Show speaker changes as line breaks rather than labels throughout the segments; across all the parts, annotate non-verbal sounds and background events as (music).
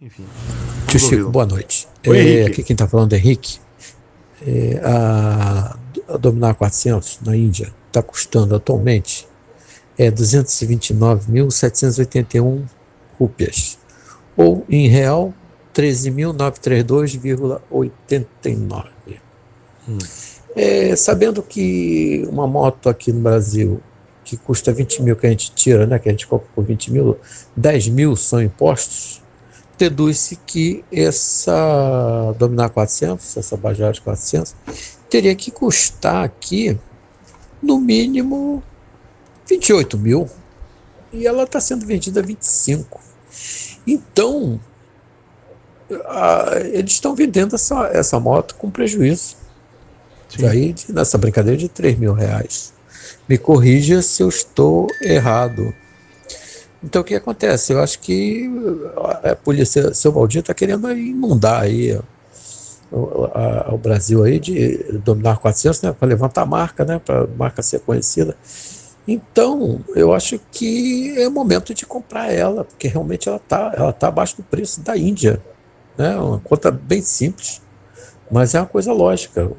Enfim. Tio Chico, boa noite. Oi, é, aqui quem está falando é Henrique. É, a, a Dominar 400 na Índia está custando atualmente é 229.781 rúpias, ou em real 13.932,89. Hum. É, sabendo que uma moto aqui no Brasil que custa 20 mil que a gente tira, né, que a gente compra por 20 mil, 10 mil são impostos, deduz-se que essa Dominar 400, essa Bajaj 400, teria que custar aqui no mínimo 28 mil e ela está sendo vendida a 25. Então, a, eles estão vendendo essa, essa moto com prejuízo. Aí, nessa brincadeira de 3 mil reais. Me corrija se eu estou errado. Então o que acontece? Eu acho que eh, a polícia, seu Valdir, está querendo inundar aí o, Brasil aí de dominar 400, né, para levantar a marca, né, para a marca ser conhecida. Então, eu acho que é momento de comprar ela, porque realmente ela está ela tá abaixo do preço da Índia. Né, uma conta bem simples. Mas é uma coisa lógica,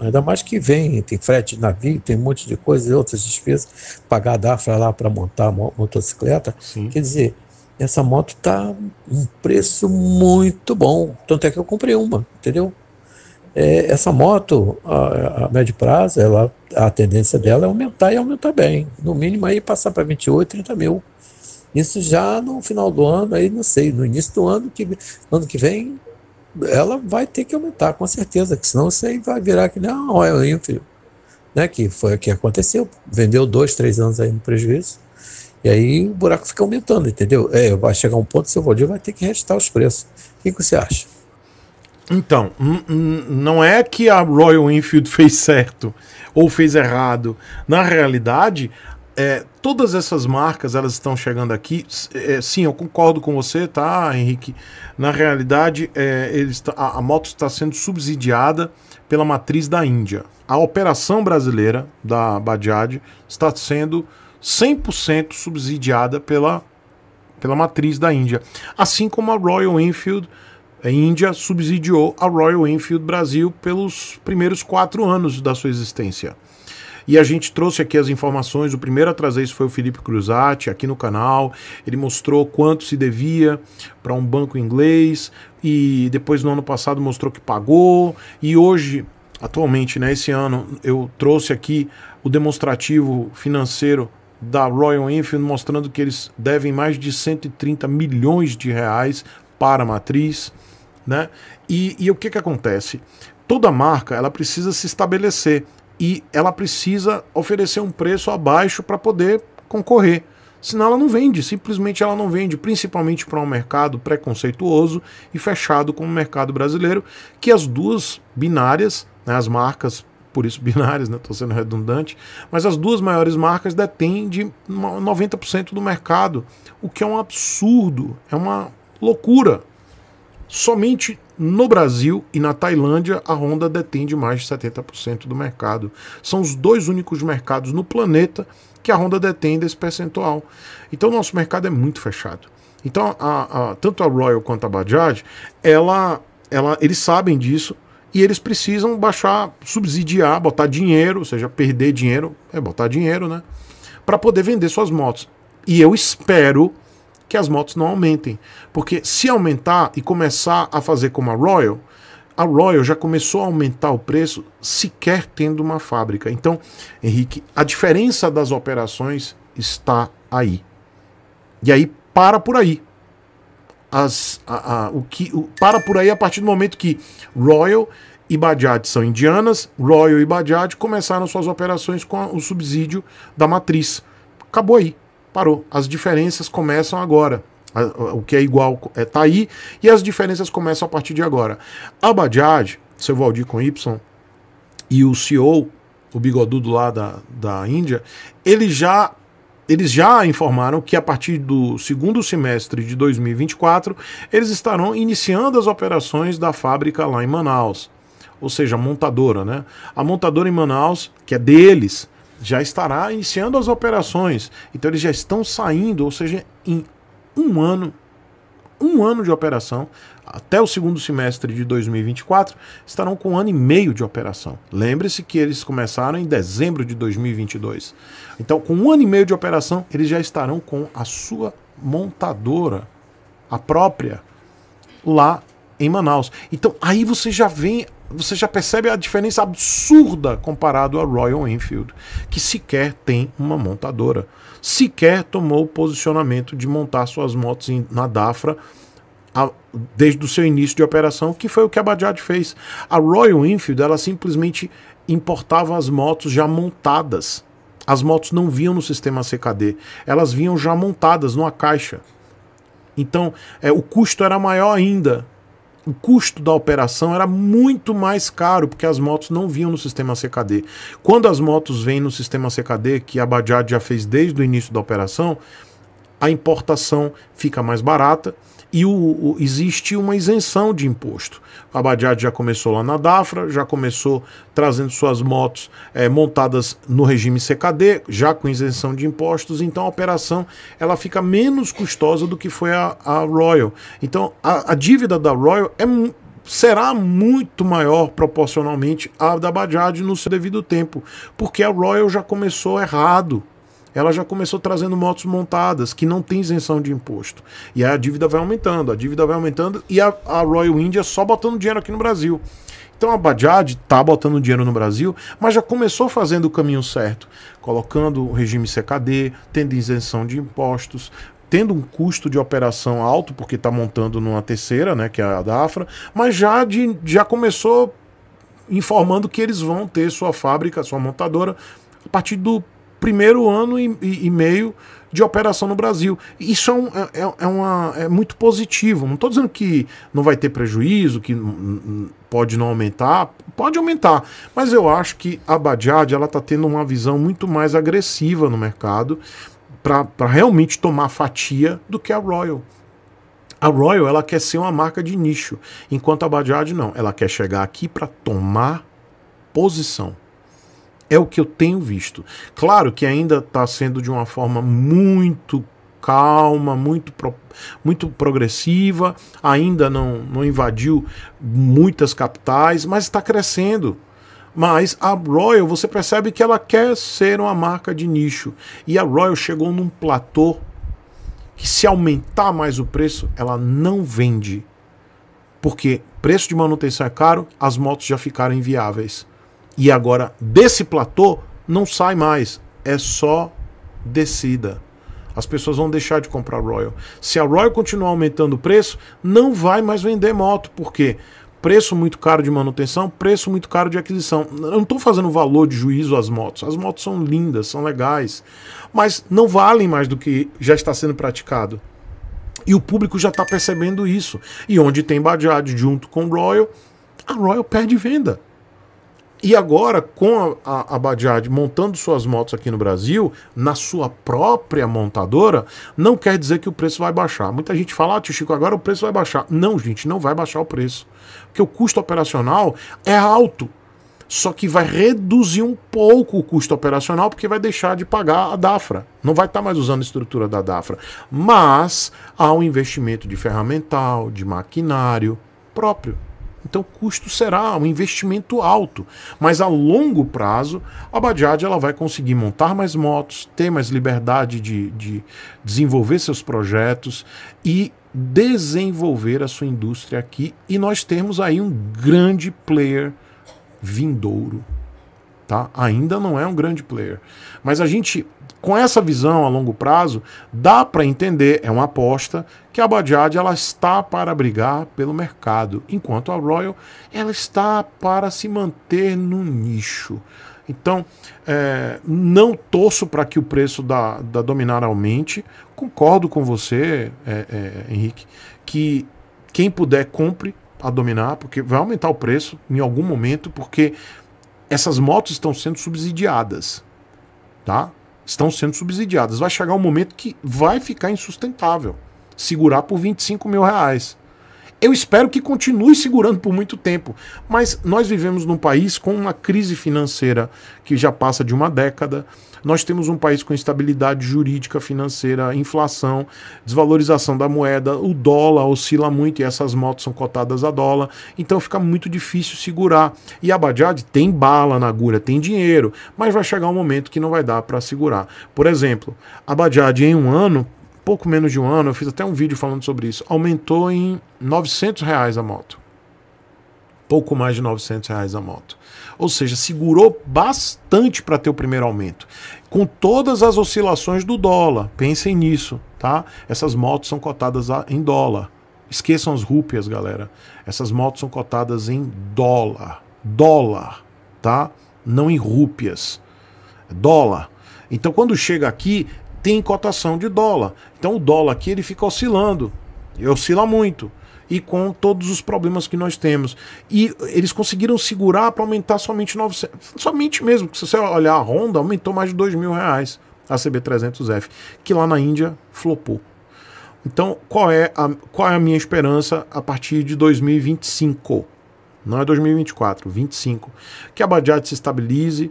ainda mais que vem, tem frete de navio, tem um monte de coisas, outras despesas, pagar DAFRA lá para montar a motocicleta. Sim. Quer dizer, essa moto está um preço muito bom, tanto é que eu comprei uma, entendeu? É, essa moto, a, a, médio prazo, ela, a tendência dela é aumentar e aumentar bem, no mínimo aí passar para 28, 30 mil. Isso já no final do ano, aí não sei, no início do ano que ano que vem ela vai ter que aumentar, com certeza, que senão você vai virar que não, olha o Enfield, né, que foi o que aconteceu, vendeu dois, três anos aí no prejuízo, e aí o buraco fica aumentando, entendeu? É, vai chegar um ponto, seu Valdir vai
ter que restar os preços. O que, que você acha? Então, não é que a Royal Enfield (laughs) fez certo ou fez errado. Na realidade, é, todas essas marcas elas estão chegando aqui. É, sim, eu concordo com você, tá, Henrique? Na realidade, é, eles, a, a moto está sendo subsidiada pela matriz da Índia. A operação brasileira da Bajaj está sendo 100% subsidiada pela, pela matriz da Índia. Assim como a Royal Enfield a Índia subsidiou a Royal Enfield Brasil pelos primeiros quatro anos da sua existência. E a gente trouxe aqui as informações. O primeiro a trazer isso foi o Felipe Cruzati, aqui no canal. Ele mostrou quanto se devia para um banco inglês e depois no ano passado mostrou que pagou. E hoje, atualmente, né, esse ano, eu trouxe aqui o demonstrativo financeiro da Royal Enfield mostrando que eles devem mais de 130 milhões de reais para a matriz, né? E, e o que que acontece? Toda marca ela precisa se estabelecer e ela precisa oferecer um preço abaixo para poder concorrer. Senão ela não vende, simplesmente ela não vende, principalmente para um mercado preconceituoso e fechado como o mercado brasileiro, que as duas binárias, né, as marcas, por isso (laughs) binárias, estou né, sendo redundante, mas as duas maiores marcas detêm de 90% do mercado, o que é um absurdo, é uma loucura. Somente no Brasil e na Tailândia, a Honda detém de mais de 70% do mercado. São os dois únicos mercados no planeta que a Honda detém desse percentual. Então, nosso mercado é muito fechado. Então, a, a, tanto a Royal quanto a Bajaj, ela, ela, eles sabem disso e eles precisam baixar, subsidiar, botar dinheiro, ou seja, perder dinheiro, é botar dinheiro, né? Para poder vender suas motos. E eu espero que as motos não aumentem. Porque se aumentar e começar a fazer como a Royal, a Royal já começou a aumentar o preço sequer tendo uma fábrica. Então, Henrique, a diferença das operações está aí. E aí para por aí. As, a, a, o que, o, para por aí a partir do momento que Royal e Bajaj são indianas, Royal e Bajaj começaram suas operações com a, o subsídio da matriz. Acabou aí parou. As diferenças começam agora. O que é igual está é, aí e as diferenças começam a partir de agora. A Bajaj, seu Valdir com Y, e o CEO, o bigodudo lá da, da Índia, eles já eles já informaram que a partir do segundo semestre de 2024 eles estarão iniciando as operações da fábrica lá em Manaus, ou seja, a montadora, né? A montadora em Manaus, que é deles, já estará iniciando as operações. Então eles já estão saindo, ou seja, em um ano, um ano de operação, até o segundo semestre de 2024, estarão com um ano e meio de operação. Lembre-se que eles começaram em dezembro de 2022. Então, com um ano e meio de operação, eles já estarão com a sua montadora, a própria, lá em Manaus. Então, aí você já vem você já percebe a diferença absurda comparado à Royal Enfield, que sequer tem uma montadora, sequer tomou o posicionamento de montar suas motos na Dafra desde o seu início de operação, que foi o que a Bajaj fez. A Royal Enfield ela simplesmente importava as motos já montadas. As motos não vinham no sistema CKD, elas vinham já montadas numa caixa. Então, é, o custo era maior ainda o custo da operação era muito mais caro, porque as motos não vinham no sistema CKD. Quando as motos vêm no sistema CKD, que a Bajaj já fez desde o início da operação, a importação fica mais barata e o, o, existe uma isenção de imposto. A Bajaj já começou lá na Dafra, já começou trazendo suas motos é, montadas no regime CKD, já com isenção de impostos, então a operação ela fica menos custosa do que foi a, a Royal. Então a, a dívida da Royal é será muito maior proporcionalmente à da Bajaj no seu devido tempo, porque a Royal já começou errado ela já começou trazendo motos montadas que não tem isenção de imposto. E a dívida vai aumentando, a dívida vai aumentando e a, a Royal India só botando dinheiro aqui no Brasil. Então a Bajaj está botando dinheiro no Brasil, mas já começou fazendo o caminho certo, colocando o regime CKD, tendo isenção de impostos, tendo um custo de operação alto, porque está montando numa terceira, né, que é a da Afra, mas já, de, já começou informando que eles vão ter sua fábrica, sua montadora, a partir do primeiro ano e, e, e meio de operação no Brasil. Isso é, um, é, é, é uma, é muito positivo. Não estou dizendo que não vai ter prejuízo, que pode não aumentar, pode aumentar. Mas eu acho que a Bajaj está tendo uma visão muito mais agressiva no mercado para realmente tomar fatia do que a Royal. A Royal ela quer ser uma marca de nicho, enquanto a Bajaj não. Ela quer chegar aqui para tomar posição. É o que eu tenho visto. Claro que ainda está sendo de uma forma muito calma, muito, pro, muito progressiva, ainda não, não invadiu muitas capitais, mas está crescendo. Mas a Royal, você percebe que ela quer ser uma marca de nicho. E a Royal chegou num platô que, se aumentar mais o preço, ela não vende. Porque preço de manutenção é caro, as motos já ficaram inviáveis. E agora, desse platô, não sai mais. É só descida. As pessoas vão deixar de comprar Royal. Se a Royal continuar aumentando o preço, não vai mais vender moto. Por quê? Preço muito caro de manutenção, preço muito caro de aquisição. Eu não estou fazendo valor de juízo às motos. As motos são lindas, são legais, mas não valem mais do que já está sendo praticado. E o público já está percebendo isso. E onde tem Bajaj junto com Royal, a Royal perde venda. E agora, com a, a Bajaj montando suas motos aqui no Brasil, na sua própria montadora, não quer dizer que o preço vai baixar. Muita gente fala, ah, tio Chico, agora o preço vai baixar. Não, gente, não vai baixar o preço. Porque o custo operacional é alto. Só que vai reduzir um pouco o custo operacional, porque vai deixar de pagar a DAFRA. Não vai estar tá mais usando a estrutura da DAFRA. Mas há um investimento de ferramental, de maquinário próprio. Então, o custo será um investimento alto, mas a longo prazo, a Bajaj ela vai conseguir montar mais motos, ter mais liberdade de, de desenvolver seus projetos e desenvolver a sua indústria aqui e nós temos aí um grande player vindouro Tá? Ainda não é um grande player. Mas a gente, com essa visão a longo prazo, dá para entender, é uma aposta, que a Bajaj ela está para brigar pelo mercado, enquanto a Royal ela está para se manter no nicho. Então, é, não torço para que o preço da, da Dominar aumente. Concordo com você, é, é, Henrique, que quem puder compre a Dominar, porque vai aumentar o preço em algum momento, porque essas motos estão sendo subsidiadas, tá? Estão sendo subsidiadas. Vai chegar um momento que vai ficar insustentável segurar por 25 mil reais. Eu espero que continue segurando por muito tempo, mas nós vivemos num país com uma crise financeira que já passa de uma década. Nós temos um país com instabilidade jurídica, financeira, inflação, desvalorização da moeda, o dólar oscila muito e essas motos são cotadas a dólar, então fica muito difícil segurar. E a Bajaj tem bala na agulha, tem dinheiro, mas vai chegar um momento que não vai dar para segurar. Por exemplo, a Bajaj em um ano pouco menos de um ano, eu fiz até um vídeo falando sobre isso, aumentou em 900 reais a moto. Pouco mais de 900 reais a moto. Ou seja, segurou bastante para ter o primeiro aumento. Com todas as oscilações do dólar, pensem nisso, tá? Essas motos são cotadas em dólar. Esqueçam as rúpias, galera. Essas motos são cotadas em dólar. Dólar, tá? Não em rúpias. Dólar. Então, quando chega aqui, tem cotação de dólar. Então o dólar aqui ele fica oscilando, E oscila muito. E com todos os problemas que nós temos. E eles conseguiram segurar para aumentar somente 900. Somente mesmo, se você olhar a Honda, aumentou mais de 2 mil reais a CB300F, que lá na Índia flopou. Então, qual é a, qual é a minha esperança a partir de 2025? Não é 2024, 25. Que a Bajaj se estabilize,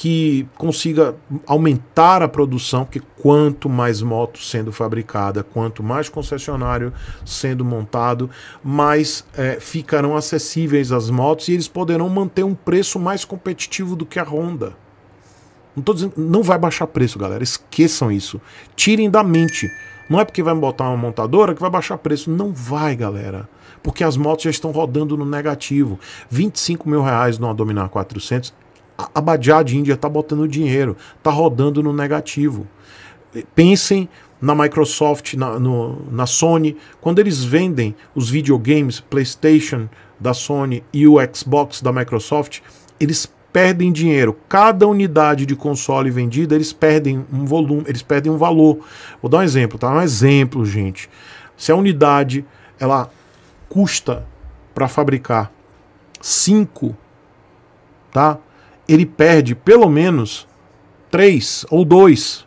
que consiga aumentar a produção, porque quanto mais moto sendo fabricada, quanto mais concessionário sendo montado, mais é, ficarão acessíveis as motos e eles poderão manter um preço mais competitivo do que a Honda. Não tô dizendo, não vai baixar preço, galera. Esqueçam isso. Tirem da mente. Não é porque vai botar uma montadora que vai baixar preço. Não vai, galera. Porque as motos já estão rodando no negativo. 25 mil reais numa Dominar 400 a Bajaj India está botando dinheiro, está rodando no negativo. Pensem na Microsoft, na, no, na Sony, quando eles vendem os videogames PlayStation da Sony e o Xbox da Microsoft, eles perdem dinheiro. Cada unidade de console vendida, eles perdem um volume, eles perdem um valor. Vou dar um exemplo, tá? Um exemplo, gente. Se a unidade ela custa para fabricar 5, tá? ele perde pelo menos três ou dois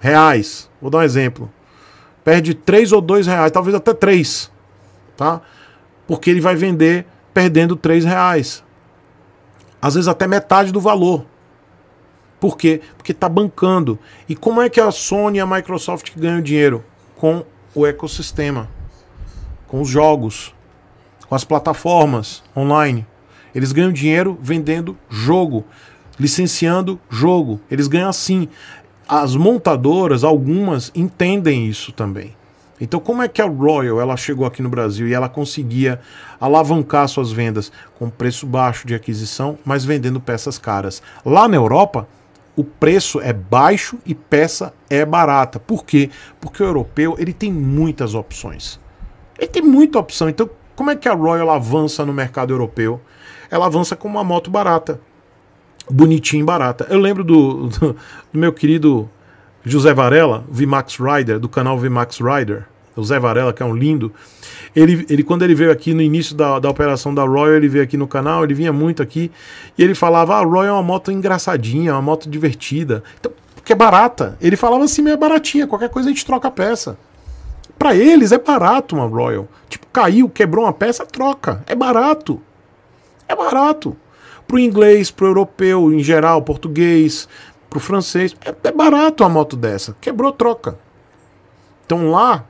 reais. Vou dar um exemplo. Perde três ou dois reais, talvez até três, tá? Porque ele vai vender perdendo três reais. Às vezes até metade do valor. Por quê? Porque está bancando. E como é que a Sony e a Microsoft ganham dinheiro? Com o ecossistema, com os jogos, com as plataformas online. Eles ganham dinheiro vendendo jogo, licenciando jogo. Eles ganham assim. As montadoras, algumas, entendem isso também. Então, como é que a Royal ela chegou aqui no Brasil e ela conseguia alavancar suas vendas com preço baixo de aquisição, mas vendendo peças caras? Lá na Europa, o preço é baixo e peça é barata. Por quê? Porque o europeu ele tem muitas opções. Ele tem muita opção. Então, como é que a Royal avança no mercado europeu? Ela avança com uma moto barata, bonitinha e barata. Eu lembro do, do, (laughs) do meu querido José Varela, VMAX Rider, do canal VMAX Rider, o Zé Varela, que é um lindo. Ele, ele quando ele veio aqui no início da, da operação da Royal, ele veio aqui no canal, ele vinha muito aqui, e ele falava: ah, a Royal é uma moto engraçadinha, é uma moto divertida. Então, porque é barata. Ele falava assim, meio é baratinha, qualquer coisa a gente troca a peça. Para eles é barato uma Royal. Tipo, caiu, quebrou uma peça, troca. É barato. É barato. Pro inglês, pro europeu, em geral, português, pro francês, é, é barato uma moto dessa. Quebrou, troca. Então lá,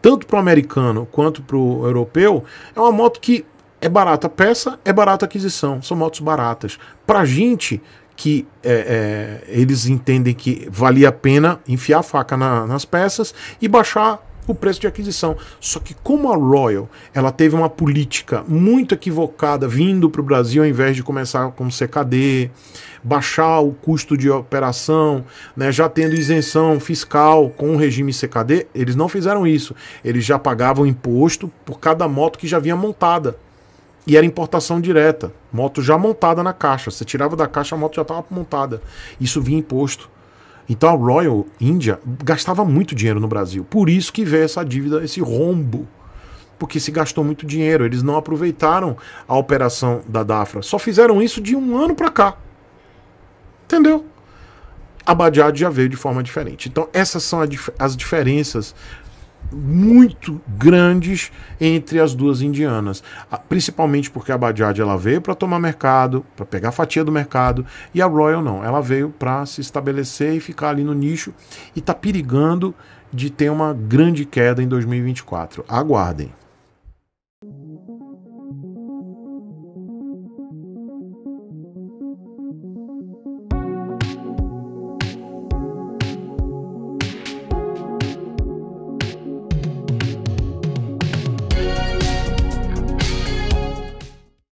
tanto pro americano quanto pro europeu, é uma moto que é barata a peça, é barata a aquisição. São motos baratas. Pra gente que é, é, eles entendem que valia a pena enfiar a faca na, nas peças e baixar o preço de aquisição. Só que como a Royal ela teve uma política muito equivocada vindo para o Brasil, ao invés de começar com CKD, baixar o custo de operação, né, já tendo isenção fiscal com o regime CKD, eles não fizeram isso. Eles já pagavam imposto por cada moto que já vinha montada. E era importação direta, moto já montada na caixa. Você tirava da caixa, a moto já estava montada. Isso vinha imposto. Então a Royal India gastava muito dinheiro no Brasil. Por isso que veio essa dívida, esse rombo. Porque se gastou muito dinheiro. Eles não aproveitaram a operação da Dafra. Só fizeram isso de um ano para cá. Entendeu? A Badiad já veio de forma diferente. Então essas são as diferenças muito grandes entre as duas indianas, principalmente porque a Bajaj ela veio para tomar mercado, para pegar fatia do mercado, e a Royal não, ela veio para se estabelecer e ficar ali no nicho e está perigando de ter uma grande queda em 2024. Aguardem.